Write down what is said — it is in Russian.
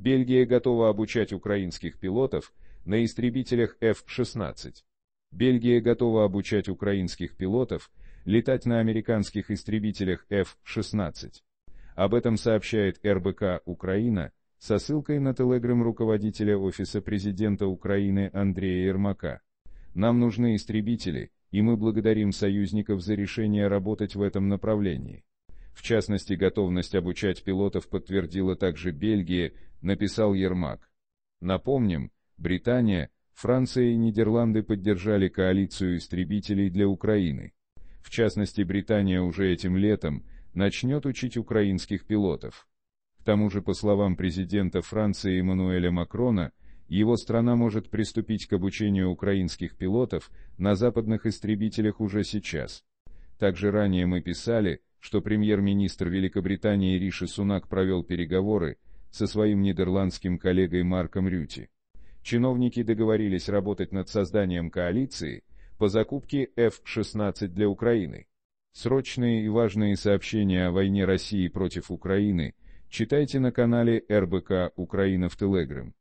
Бельгия готова обучать украинских пилотов на истребителях F-16. Бельгия готова обучать украинских пилотов летать на американских истребителях F-16. Об этом сообщает РБК «Украина» со ссылкой на телеграм руководителя Офиса Президента Украины Андрея Ермака. «Нам нужны истребители, и мы благодарим союзников за решение работать в этом направлении. В частности, готовность обучать пилотов подтвердила также Бельгия, написал Ермак. Напомним, Британия, Франция и Нидерланды поддержали коалицию истребителей для Украины. В частности, Британия уже этим летом начнет учить украинских пилотов. К тому же, по словам президента Франции Эммануэля Макрона, его страна может приступить к обучению украинских пилотов на западных истребителях уже сейчас. Также ранее мы писали, что премьер-министр Великобритании Риши Сунак провел переговоры со своим нидерландским коллегой Марком Рюти. Чиновники договорились работать над созданием коалиции по закупке F-16 для Украины. Срочные и важные сообщения о войне России против Украины читайте на канале РБК «Украина в Телеграм».